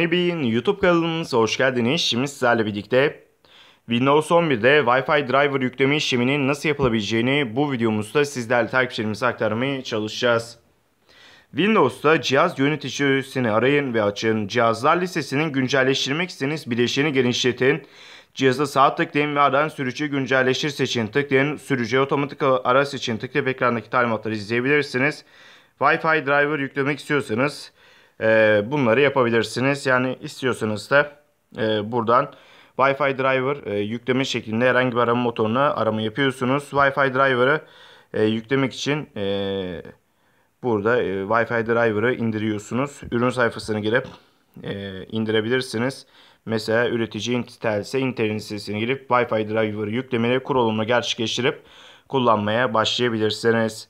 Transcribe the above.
Nebi'nin YouTube kanalımıza hoş geldiniz. Şimdi sizlerle birlikte Windows 11'de Wi-Fi driver yükleme işleminin nasıl yapılabileceğini bu videomuzda sizlerle takipçilerimize aktarmaya çalışacağız. Windows'ta cihaz yöneticisini arayın ve açın. Cihazlar listesinin güncelleştirmek istediğiniz bileşeni genişletin. Cihaza sağ tıklayın ve aradan sürücü güncelleştir seçin. Tıklayın sürücü otomatik araç için tıklayıp ekrandaki talimatları izleyebilirsiniz. Wi-Fi driver yüklemek istiyorsanız ee, bunları yapabilirsiniz. Yani istiyorsanız da e, buradan Wi-Fi driver e, yükleme şeklinde herhangi bir arama motoruna arama yapıyorsunuz. Wi-Fi driver'ı e, yüklemek için e, burada Wi-Fi driver'ı indiriyorsunuz. Ürün sayfasını girip indirebilirsiniz. Mesela üretici Intel ise Intel'in sitesine girip Wi-Fi driver'ı yüklemeli kurulumunu gerçekleştirip kullanmaya başlayabilirsiniz.